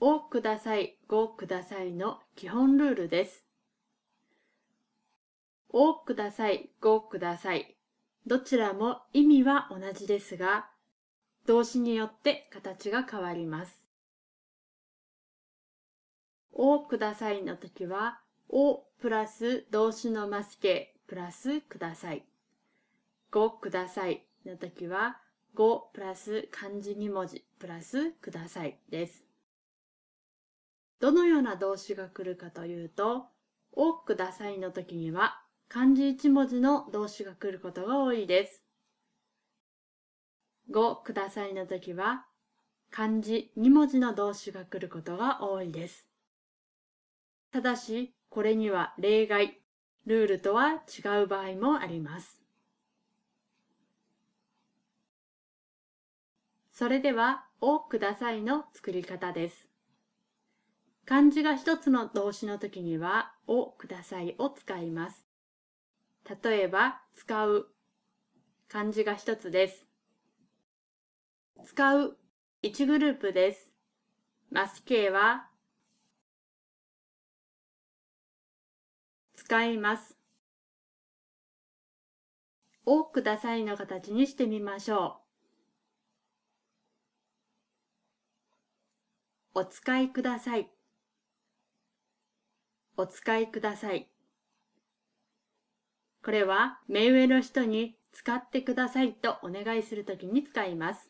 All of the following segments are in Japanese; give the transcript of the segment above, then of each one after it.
をください、ごくださいの基本ルールです。をください、ごください。どちらも意味は同じですが、動詞によって形が変わります。をくださいの時は、をプラス動詞のマス形プラスください。ごくださいの時は、ごプラス漢字2文字プラスくださいです。どのような動詞が来るかというと、多くださいの時には漢字1文字の動詞が来ることが多いです。ごくださいの時は漢字2文字の動詞が来ることが多いです。ただし、これには例外、ルールとは違う場合もあります。それでは、おくださいの作り方です。漢字が一つの動詞の時には、をくださいを使います。例えば、使う。漢字が一つです。使う。一グループです。マス形は、使います。をくださいの形にしてみましょう。お使いください。お使いください。これは目上の人に使ってくださいとお願いするときに使います。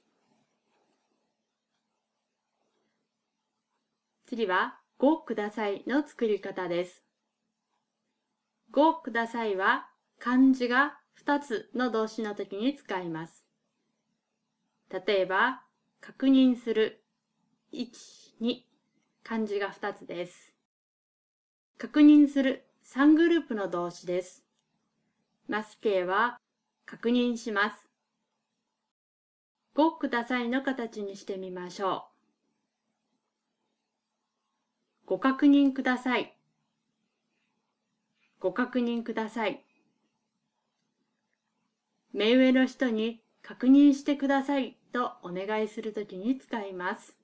次は5くださいの作り方です。5くださいは漢字が2つの動詞のときに使います。例えば、確認する、1、2、漢字が2つです。確認する3グループの動詞です。マス形は確認します。ごくださいの形にしてみましょう。ご確認ください。ご確認ください。目上の人に確認してくださいとお願いするときに使います。